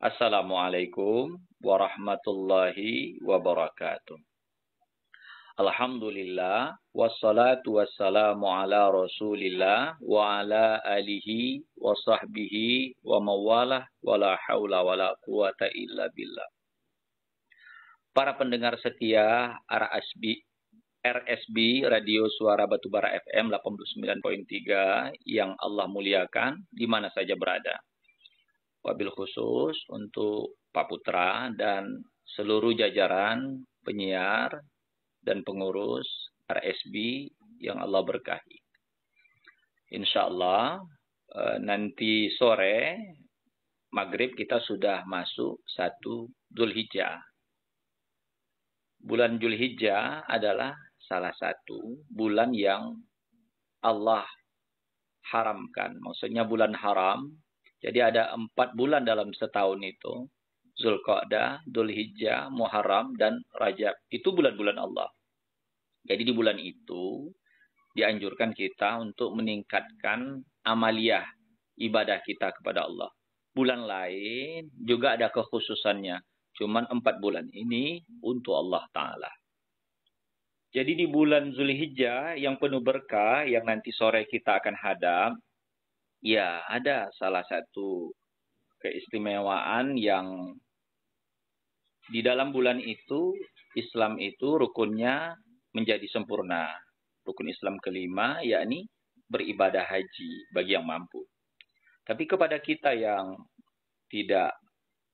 Assalamualaikum warahmatullahi wabarakatuh. Alhamdulillah wassalatu wassalamu ala Rasulillah wa ala alihi wa sahbihi wa mawalah wa la haula wa la quwata illa billah. Para pendengar setia RSB RSB Radio Suara Batubara FM 89.3 yang Allah muliakan di mana saja berada wabil khusus untuk Pak Putra dan seluruh jajaran penyiar dan pengurus RSB yang Allah berkahi. Insya Allah eh, nanti sore maghrib kita sudah masuk satu Zulhijjah. Bulan Zulhijjah adalah salah satu bulan yang Allah haramkan. Maksudnya bulan haram jadi ada empat bulan dalam setahun itu. Zulqa'dah, Dulhijjah, Muharram, dan Rajab. Itu bulan-bulan Allah. Jadi di bulan itu dianjurkan kita untuk meningkatkan amaliah ibadah kita kepada Allah. Bulan lain juga ada kekhususannya. Cuman empat bulan ini untuk Allah Ta'ala. Jadi di bulan Zulhijjah yang penuh berkah yang nanti sore kita akan hadap ya ada salah satu keistimewaan yang di dalam bulan itu Islam itu rukunnya menjadi sempurna. Rukun Islam kelima yakni beribadah haji bagi yang mampu. Tapi kepada kita yang tidak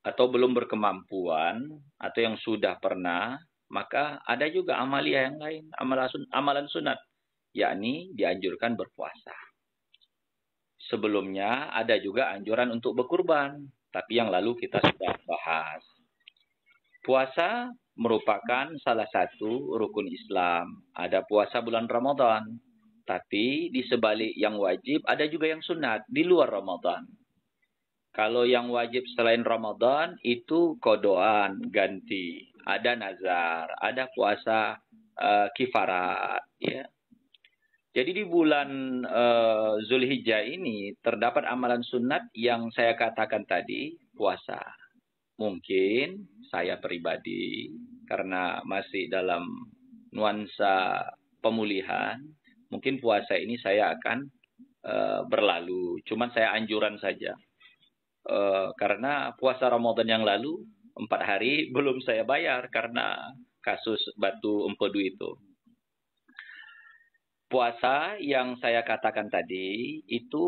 atau belum berkemampuan atau yang sudah pernah, maka ada juga amalia yang lain, amalan sunat, yakni dianjurkan berpuasa sebelumnya ada juga anjuran untuk berkurban, tapi yang lalu kita sudah bahas. Puasa merupakan salah satu rukun Islam. Ada puasa bulan Ramadan, tapi di sebalik yang wajib ada juga yang sunat di luar Ramadan. Kalau yang wajib selain Ramadan itu kodoan, ganti. Ada nazar, ada puasa uh, kifarat. Ya. Jadi di bulan uh, Zulhijjah ini terdapat amalan sunat yang saya katakan tadi puasa. Mungkin saya pribadi karena masih dalam nuansa pemulihan, mungkin puasa ini saya akan uh, berlalu. Cuman saya anjuran saja. Uh, karena puasa Ramadan yang lalu empat hari belum saya bayar karena kasus batu empedu itu puasa yang saya katakan tadi itu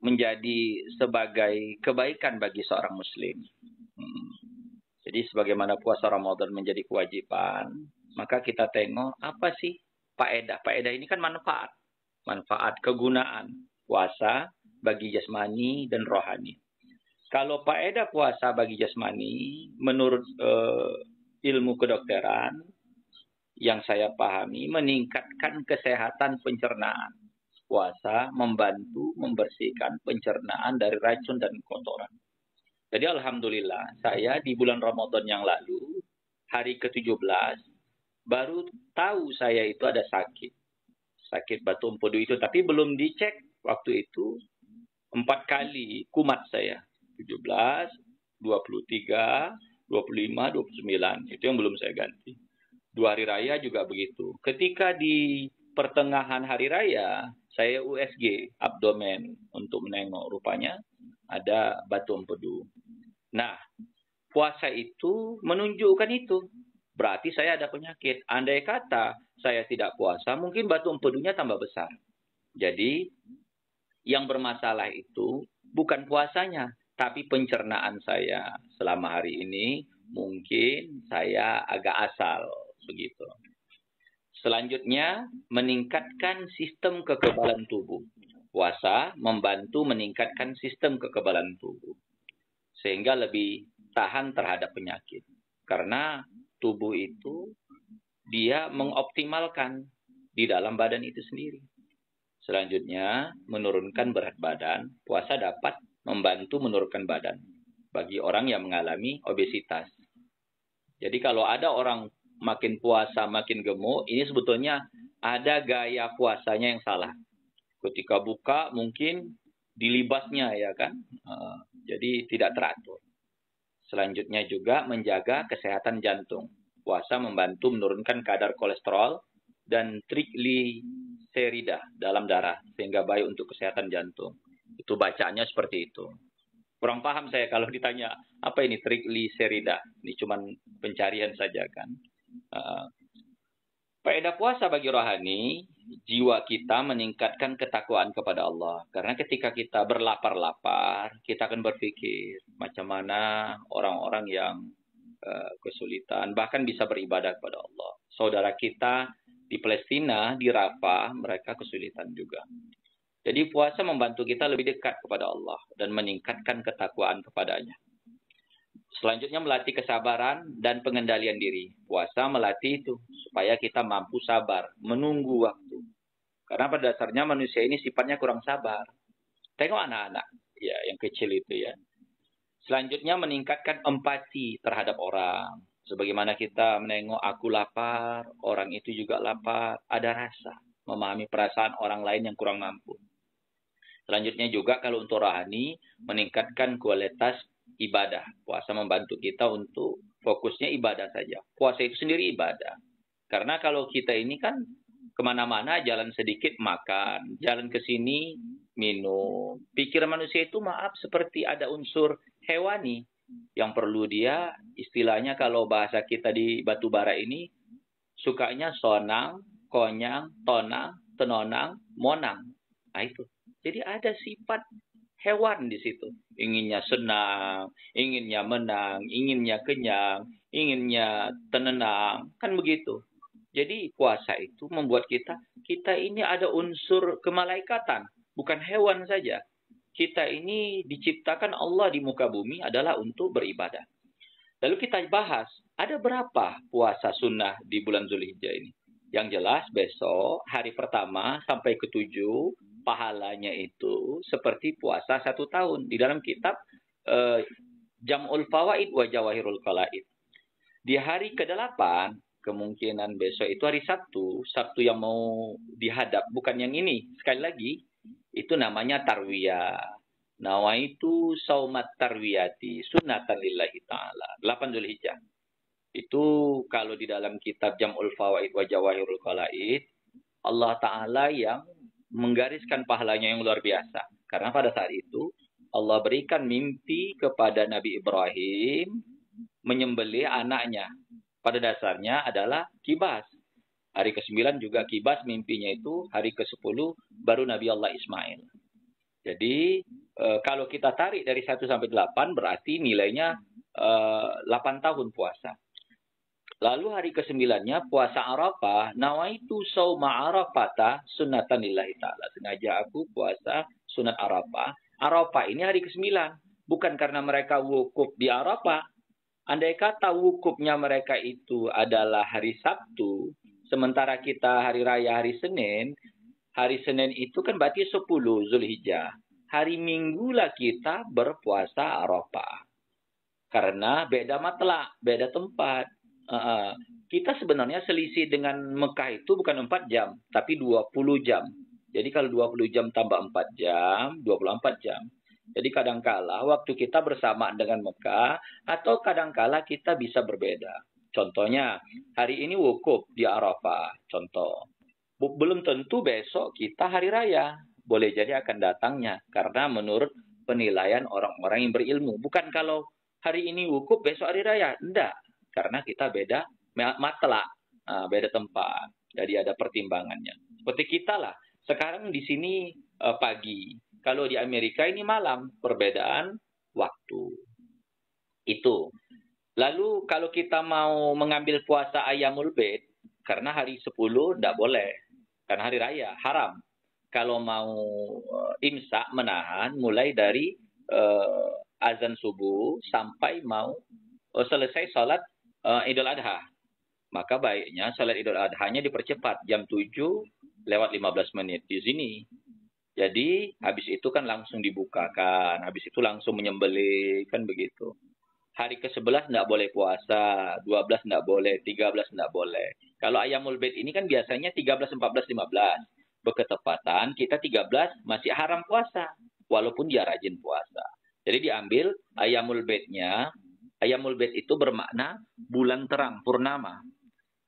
menjadi sebagai kebaikan bagi seorang muslim. Hmm. Jadi sebagaimana puasa Ramadan menjadi kewajiban, maka kita tengok apa sih faedah. Faedah ini kan manfaat. Manfaat kegunaan puasa bagi jasmani dan rohani. Kalau faedah puasa bagi jasmani menurut eh, ilmu kedokteran yang saya pahami meningkatkan kesehatan pencernaan. Puasa membantu membersihkan pencernaan dari racun dan kotoran. Jadi alhamdulillah saya di bulan Ramadan yang lalu hari ke-17 baru tahu saya itu ada sakit. Sakit batu empedu itu tapi belum dicek waktu itu empat kali kumat saya. 17, 23, 25, 29. Itu yang belum saya ganti dua hari raya juga begitu. Ketika di pertengahan hari raya, saya USG abdomen untuk menengok rupanya ada batu empedu. Nah, puasa itu menunjukkan itu. Berarti saya ada penyakit. Andai kata saya tidak puasa, mungkin batu empedunya tambah besar. Jadi, yang bermasalah itu bukan puasanya, tapi pencernaan saya selama hari ini mungkin saya agak asal begitu. Selanjutnya, meningkatkan sistem kekebalan tubuh. Puasa membantu meningkatkan sistem kekebalan tubuh. Sehingga lebih tahan terhadap penyakit. Karena tubuh itu dia mengoptimalkan di dalam badan itu sendiri. Selanjutnya, menurunkan berat badan. Puasa dapat membantu menurunkan badan bagi orang yang mengalami obesitas. Jadi kalau ada orang makin puasa makin gemuk, ini sebetulnya ada gaya puasanya yang salah. Ketika buka mungkin dilibasnya, ya kan, ah, jadi tidak teratur. Selanjutnya juga menjaga kesehatan jantung. Puasa membantu menurunkan kadar kolesterol dan trigliserida dalam darah sehingga baik untuk kesehatan jantung. Itu bacaannya seperti itu. Kurang paham saya kalau ditanya apa ini trigliserida. Ini cuman pencarian saja kan. Uh, faedah puasa bagi rohani, jiwa kita meningkatkan ketakwaan kepada Allah. Karena ketika kita berlapar-lapar, kita akan berpikir macam mana orang-orang yang uh, kesulitan, bahkan bisa beribadah kepada Allah. Saudara kita di Palestina, di Rafa, mereka kesulitan juga. Jadi puasa membantu kita lebih dekat kepada Allah dan meningkatkan ketakwaan kepadanya. Selanjutnya melatih kesabaran dan pengendalian diri. Puasa melatih itu supaya kita mampu sabar, menunggu waktu. Karena pada dasarnya manusia ini sifatnya kurang sabar. Tengok anak-anak ya yang kecil itu ya. Selanjutnya meningkatkan empati terhadap orang. Sebagaimana kita menengok aku lapar, orang itu juga lapar, ada rasa memahami perasaan orang lain yang kurang mampu. Selanjutnya juga kalau untuk rohani meningkatkan kualitas ibadah. Puasa membantu kita untuk fokusnya ibadah saja. Puasa itu sendiri ibadah. Karena kalau kita ini kan kemana-mana jalan sedikit makan, jalan ke sini minum. Pikiran manusia itu maaf seperti ada unsur hewani yang perlu dia istilahnya kalau bahasa kita di batu bara ini sukanya sonang, konyang, tonang, tenonang, monang. Nah itu. Jadi ada sifat hewan di situ. Inginnya senang, inginnya menang, inginnya kenyang, inginnya tenang, kan begitu. Jadi puasa itu membuat kita, kita ini ada unsur kemalaikatan, bukan hewan saja. Kita ini diciptakan Allah di muka bumi adalah untuk beribadah. Lalu kita bahas, ada berapa puasa sunnah di bulan Zulhijjah ini? Yang jelas besok, hari pertama sampai ketujuh, pahalanya itu seperti puasa satu tahun. Di dalam kitab uh, Jam'ul Fawaid wa Jawahirul Qala'id. Di hari ke-8, kemungkinan besok itu hari Sabtu. Sabtu yang mau dihadap, bukan yang ini. Sekali lagi, itu namanya tarwiyah. Nawa itu saumat tarwiyati sunatan lillahi ta'ala. 8 Zulhijjah. Itu kalau di dalam kitab Jam'ul Fawaid wa Jawahirul Qala'id, Allah Ta'ala yang menggariskan pahalanya yang luar biasa. Karena pada saat itu Allah berikan mimpi kepada Nabi Ibrahim menyembelih anaknya. Pada dasarnya adalah kibas. Hari ke-9 juga kibas mimpinya itu, hari ke-10 baru Nabi Allah Ismail. Jadi eh, kalau kita tarik dari 1 sampai 8 berarti nilainya e, eh, 8 tahun puasa. Lalu hari kesembilannya nya puasa Arafah, nawaitu sauma Arafata sunatan lillahi taala. Sengaja aku puasa sunat Arafah. Arafah ini hari kesembilan, bukan karena mereka wukuf di Arafah. Andai kata wukufnya mereka itu adalah hari Sabtu, sementara kita hari raya hari Senin, hari Senin itu kan berarti 10 Zulhijjah. Hari Minggu lah kita berpuasa Arafah. Karena beda matlak, beda tempat Uh, kita sebenarnya selisih dengan Mekah itu bukan 4 jam, tapi 20 jam. Jadi kalau 20 jam tambah 4 jam, 24 jam. Jadi kadangkala waktu kita bersamaan dengan Mekah atau kadangkala kita bisa berbeda. Contohnya, hari ini wukuf di Arafah, contoh. Belum tentu besok kita hari raya. Boleh jadi akan datangnya karena menurut penilaian orang-orang yang berilmu. Bukan kalau hari ini wukuf, besok hari raya. Tidak, karena kita beda matla, ah, beda tempat. Jadi ada pertimbangannya. Seperti kita lah, sekarang di sini eh, pagi, kalau di Amerika ini malam, perbedaan waktu. Itu. Lalu kalau kita mau mengambil puasa ayamul bed, karena hari 10 tidak boleh, karena hari raya haram. Kalau mau eh, imsak menahan mulai dari uh, azan subuh sampai mau uh, selesai sholat uh, Idul Adha. Maka baiknya salat Idul Adha Adha-nya dipercepat jam 7 lewat 15 menit di sini. Jadi habis itu kan langsung dibukakan, habis itu langsung menyembelih kan begitu. Hari ke-11 tidak boleh puasa, 12 tidak boleh, 13 tidak boleh. Kalau ayamul bait ini kan biasanya 13, 14, 15. Berketepatan kita 13 masih haram puasa, walaupun dia rajin puasa. Jadi diambil ayamul baitnya, Ayamul Bait itu bermakna bulan terang, purnama.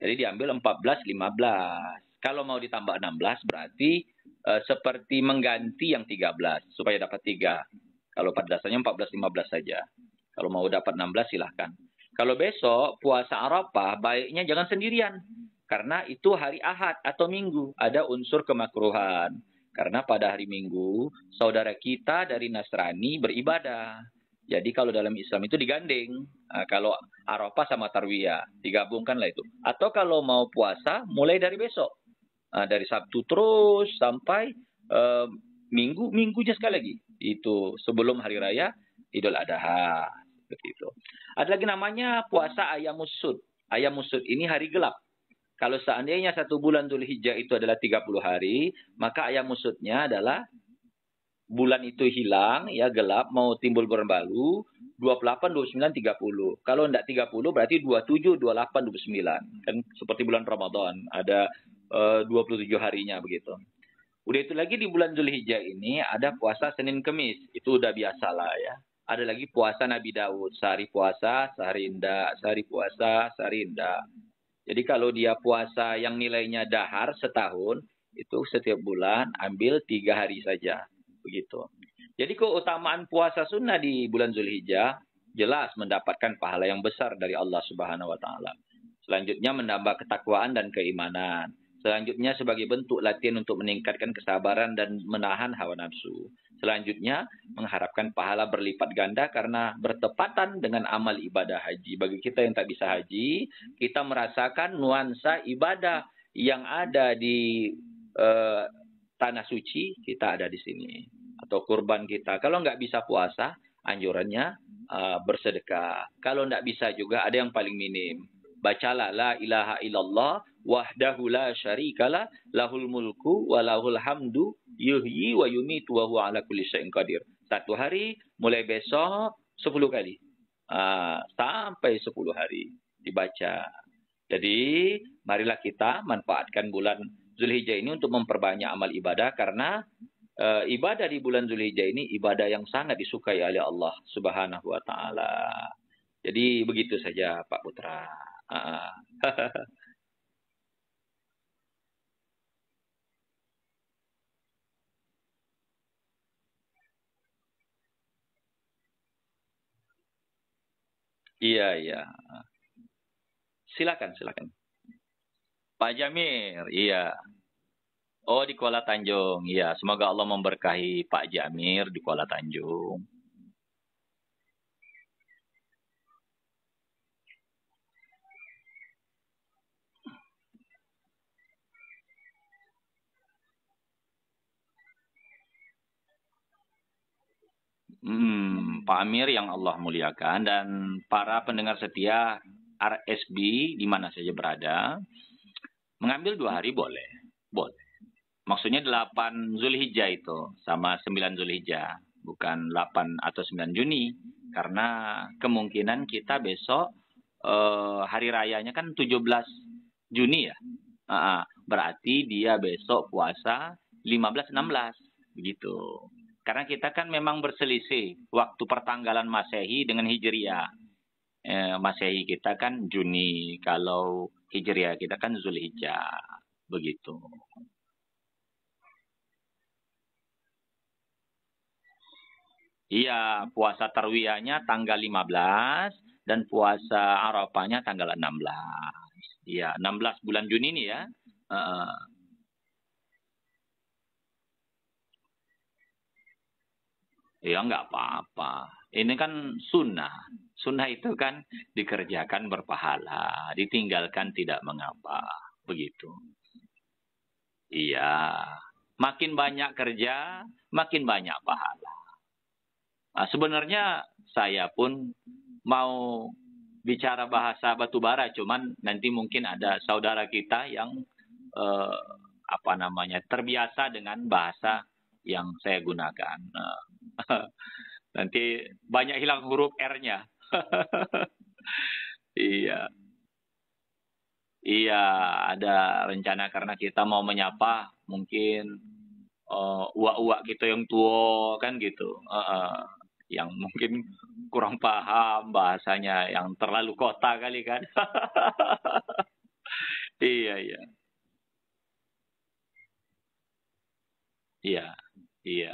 Jadi diambil 14, 15. Kalau mau ditambah 16 berarti uh, seperti mengganti yang 13 supaya dapat 3. Kalau pada dasarnya 14, 15 saja. Kalau mau dapat 16 silahkan. Kalau besok puasa Arafah baiknya jangan sendirian. Karena itu hari Ahad atau Minggu. Ada unsur kemakruhan. Karena pada hari Minggu saudara kita dari Nasrani beribadah jadi kalau dalam Islam itu digandeng. Nah, kalau Arafah sama Tarwiyah, digabungkanlah itu. Atau kalau mau puasa, mulai dari besok. Nah, dari Sabtu terus sampai uh, Minggu, minggunya sekali lagi. Itu sebelum Hari Raya Idul Adha. Seperti itu. Ada lagi namanya puasa ayam musud. Ayam musud ini hari gelap. Kalau seandainya satu bulan Dhul Hijjah itu adalah 30 hari, maka ayam musudnya adalah bulan itu hilang ya gelap mau timbul baru 28 29 30. Kalau enggak 30 berarti 27 28 29 kan seperti bulan Ramadan ada eh, uh, 27 harinya begitu. Udah itu lagi di bulan Zulhijjah ini ada puasa Senin Kemis. Itu udah biasa lah ya. Ada lagi puasa Nabi Daud, sehari puasa, sehari indah, sehari puasa, sehari indah. Jadi kalau dia puasa yang nilainya dahar setahun, itu setiap bulan ambil tiga hari saja begitu. Jadi keutamaan puasa sunnah di bulan Zulhijjah jelas mendapatkan pahala yang besar dari Allah Subhanahu wa taala. Selanjutnya menambah ketakwaan dan keimanan. Selanjutnya sebagai bentuk latihan untuk meningkatkan kesabaran dan menahan hawa nafsu. Selanjutnya mengharapkan pahala berlipat ganda karena bertepatan dengan amal ibadah haji. Bagi kita yang tak bisa haji, kita merasakan nuansa ibadah yang ada di uh, tanah suci kita ada di sini atau kurban kita. Kalau nggak bisa puasa, anjurannya uh, bersedekah. Kalau nggak bisa juga ada yang paling minim. Bacalah la ilaha illallah wahdahu la syarikalah lahul mulku wa lahul hamdu yuhyi wa yumitu wa huwa ala kulli syai'in qadir. Satu hari mulai besok sepuluh kali. Uh, sampai sepuluh hari dibaca. Jadi marilah kita manfaatkan bulan Zulhijjah ini untuk memperbanyak amal ibadah karena e, ibadah di bulan Zulhijjah ini ibadah yang sangat disukai oleh Allah Subhanahu wa taala. Jadi begitu saja Pak Putra. Iya, iya. Silakan, silakan. Pak Jamir, iya. Oh di Kuala Tanjung, ya. Semoga Allah memberkahi Pak Jamir di Kuala Tanjung. Hmm, Pak Amir yang Allah muliakan dan para pendengar setia RSB di mana saja berada, mengambil dua hari boleh, boleh maksudnya 8 Zulhijjah itu sama 9 Zulhijjah, bukan 8 atau 9 Juni karena kemungkinan kita besok eh, hari rayanya kan 17 Juni ya. Uh, berarti dia besok puasa 15 16 begitu. Karena kita kan memang berselisih waktu pertanggalan Masehi dengan Hijriah. Eh, Masehi kita kan Juni, kalau Hijriah kita kan Zulhijjah. Begitu. Iya, puasa tarwiyahnya tanggal 15 dan puasa Arafahnya tanggal 16. Iya, 16 bulan Juni ini ya. Uh, ya enggak apa-apa. Ini kan sunnah. Sunnah itu kan dikerjakan berpahala, ditinggalkan tidak mengapa. Begitu. Iya. Makin banyak kerja, makin banyak pahala. Nah, sebenarnya saya pun mau bicara bahasa batubara, cuman nanti mungkin ada saudara kita yang eh, apa namanya terbiasa dengan bahasa yang saya gunakan. nanti banyak hilang huruf R-nya. iya. Iya, ada rencana karena kita mau menyapa mungkin uh, uak-uak kita yang tua kan gitu. Uh, uh, yang mungkin kurang paham bahasanya, yang terlalu kota kali kan. iya, iya. Iya, iya.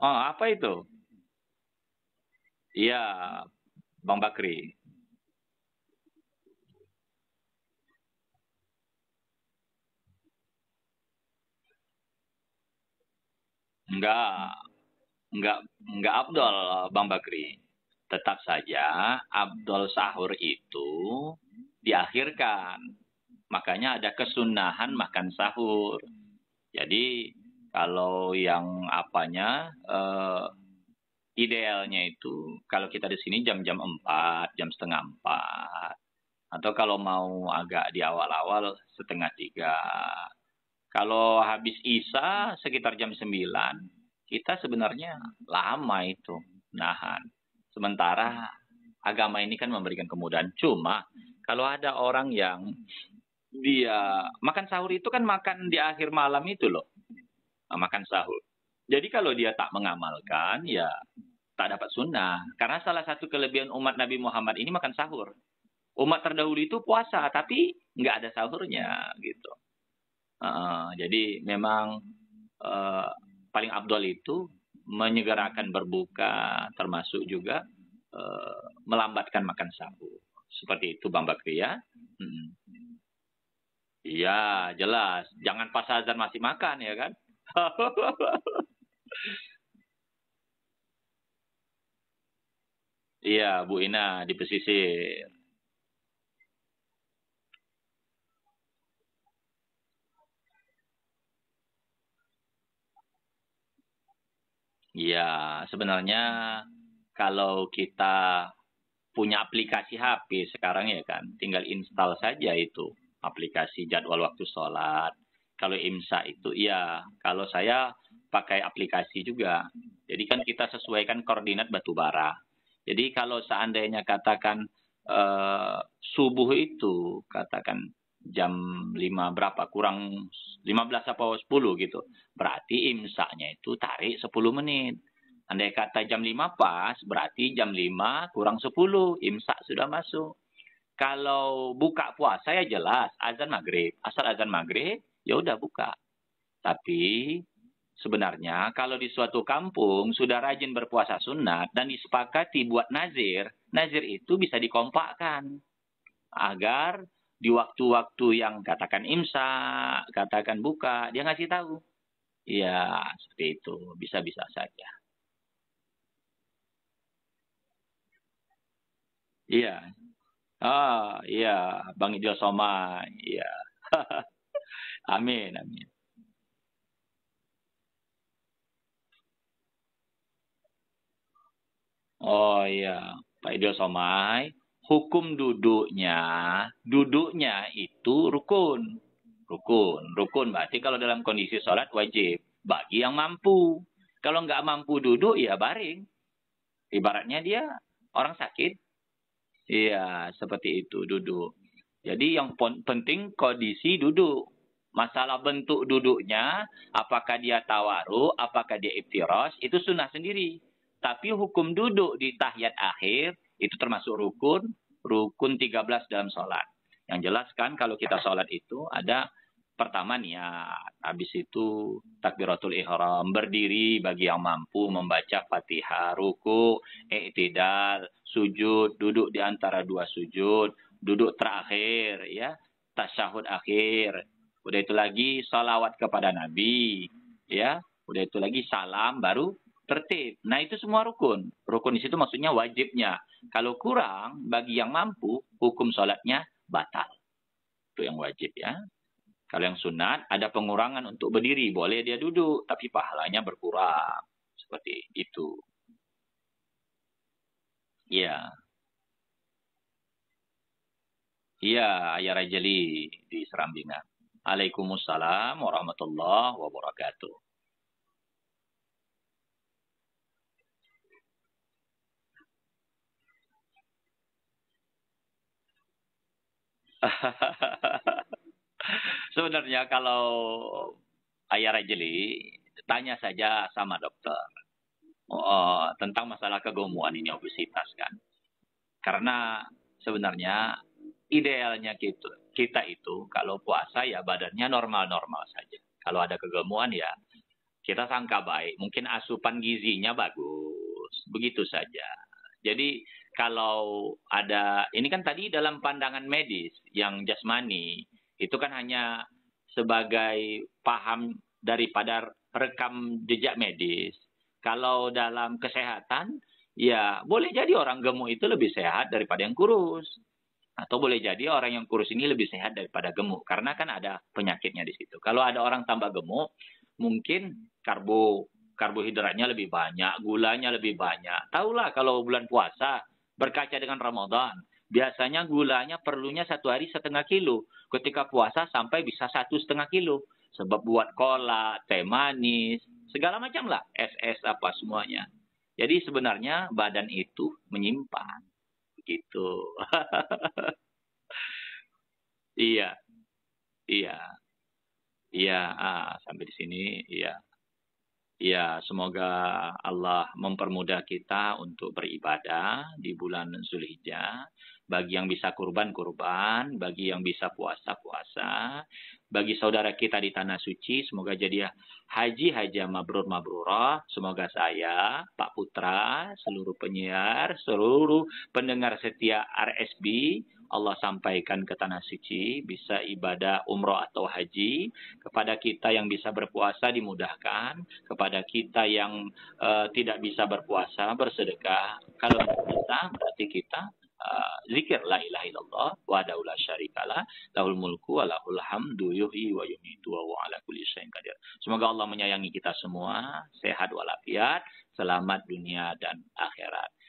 Oh, apa itu? Iya, Bang Bakri. Enggak, nggak nggak Abdul Bang Bakri. Tetap saja Abdul sahur itu diakhirkan. Makanya ada kesunahan makan sahur. Jadi kalau yang apanya eh, idealnya itu kalau kita di sini jam-jam 4, jam setengah 4. Atau kalau mau agak di awal-awal setengah tiga. Kalau habis Isa sekitar jam sembilan kita sebenarnya lama itu nahan. Sementara agama ini kan memberikan kemudahan. Cuma kalau ada orang yang dia makan sahur itu kan makan di akhir malam itu loh. Nah, makan sahur. Jadi kalau dia tak mengamalkan ya tak dapat sunnah. Karena salah satu kelebihan umat Nabi Muhammad ini makan sahur. Umat terdahulu itu puasa tapi nggak ada sahurnya gitu. Uh, jadi memang uh, paling abdol itu menyegerakan berbuka, termasuk juga uh, melambatkan makan sahur. Seperti itu Bang Bakri ya. Hmm. Iya, jelas. Jangan pas azan masih makan ya kan? Iya, Bu Ina di pesisir. Iya, sebenarnya kalau kita punya aplikasi HP sekarang ya kan, tinggal install saja itu aplikasi jadwal waktu sholat. Kalau imsa itu iya, kalau saya pakai aplikasi juga. Jadi kan kita sesuaikan koordinat batubara. Jadi kalau seandainya katakan eh, subuh itu katakan jam 5 berapa kurang 15 apa 10 gitu. Berarti imsaknya itu tarik 10 menit. Andai kata jam 5 pas, berarti jam 5 kurang 10 imsak sudah masuk. Kalau buka puasa ya jelas azan maghrib. Asal azan maghrib ya udah buka. Tapi sebenarnya kalau di suatu kampung sudah rajin berpuasa sunat dan disepakati buat nazir, nazir itu bisa dikompakkan agar di waktu-waktu yang katakan imsak, katakan buka, dia ngasih tahu. Ya, seperti itu. Bisa-bisa saja. Iya. Ah, iya, Bang Idil Soma. Iya. amin, amin. Oh iya, Pak Idil Somai hukum duduknya, duduknya itu rukun. Rukun, rukun berarti kalau dalam kondisi sholat wajib bagi yang mampu. Kalau nggak mampu duduk ya baring. Ibaratnya dia orang sakit. Iya, seperti itu duduk. Jadi yang penting kondisi duduk. Masalah bentuk duduknya, apakah dia tawaru, apakah dia iftiros, itu sunnah sendiri. Tapi hukum duduk di tahiyat akhir itu termasuk rukun, rukun 13 dalam sholat. Yang jelas kan kalau kita sholat itu ada pertama niat, habis itu takbiratul ihram, berdiri bagi yang mampu membaca Fatihah, ruku, i'tidal, sujud, duduk di antara dua sujud, duduk terakhir ya, tasyahud akhir. Udah itu lagi salawat kepada Nabi, ya. Udah itu lagi salam baru tertib. Nah, itu semua rukun. Rukun di situ maksudnya wajibnya. Kalau kurang, bagi yang mampu, hukum sholatnya batal. Itu yang wajib ya. Kalau yang sunat, ada pengurangan untuk berdiri. Boleh dia duduk, tapi pahalanya berkurang. Seperti itu. Ya, ya Ayah Rajali di Serambingan. Alaikumussalam warahmatullahi wabarakatuh. Sebenarnya kalau Ayah Rajeli, tanya saja sama dokter oh, tentang masalah kegemukan ini obesitas kan. Karena sebenarnya idealnya gitu, kita itu kalau puasa ya badannya normal-normal saja. Kalau ada kegemuan ya kita sangka baik, mungkin asupan gizinya bagus, begitu saja. Jadi kalau ada ini kan tadi dalam pandangan medis yang jasmani itu kan hanya sebagai paham daripada rekam jejak medis. Kalau dalam kesehatan ya boleh jadi orang gemuk itu lebih sehat daripada yang kurus atau boleh jadi orang yang kurus ini lebih sehat daripada gemuk karena kan ada penyakitnya di situ. Kalau ada orang tambah gemuk, mungkin karbo karbohidratnya lebih banyak, gulanya lebih banyak. Tahulah kalau bulan puasa Berkaca dengan Ramadan, biasanya gulanya perlunya satu hari setengah kilo. Ketika puasa sampai bisa satu setengah kilo. Sebab buat kola teh manis, segala macam lah. SS apa semuanya. Jadi sebenarnya badan itu menyimpan. Begitu. iya. Iya. Iya, ah, sampai di sini, iya. Ya, semoga Allah mempermudah kita untuk beribadah di bulan Zulhijjah. Bagi yang bisa kurban, kurban. Bagi yang bisa puasa, puasa. Bagi saudara kita di Tanah Suci, semoga jadi haji, haja, mabrur, mabrurah. Semoga saya, Pak Putra, seluruh penyiar, seluruh pendengar setia RSB, Allah sampaikan ke tanah suci, bisa ibadah umroh atau haji, kepada kita yang bisa berpuasa dimudahkan, kepada kita yang uh, tidak bisa berpuasa bersedekah. Kalau kita berarti kita Uh, zikir la ilaha illallah wa daulah syarikalah lahul mulku wa lahul hamdu yuhi wa yumitu wa ala kulli syai'in kadir Semoga Allah menyayangi kita semua, sehat walafiat, selamat dunia dan akhirat.